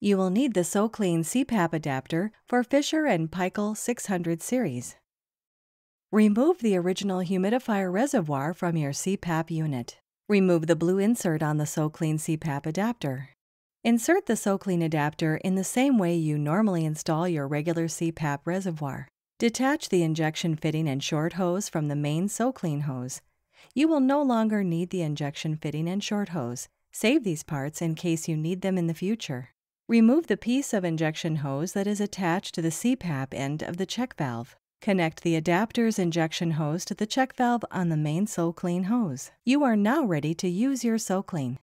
You will need the SoClean CPAP adapter for Fisher and Paykel 600 series. Remove the original humidifier reservoir from your CPAP unit. Remove the blue insert on the SoClean CPAP adapter. Insert the SoClean adapter in the same way you normally install your regular CPAP reservoir. Detach the injection fitting and short hose from the main SoClean hose. You will no longer need the injection fitting and short hose. Save these parts in case you need them in the future. Remove the piece of injection hose that is attached to the CPAP end of the check valve. Connect the adapter's injection hose to the check valve on the main SoClean hose. You are now ready to use your SoClean.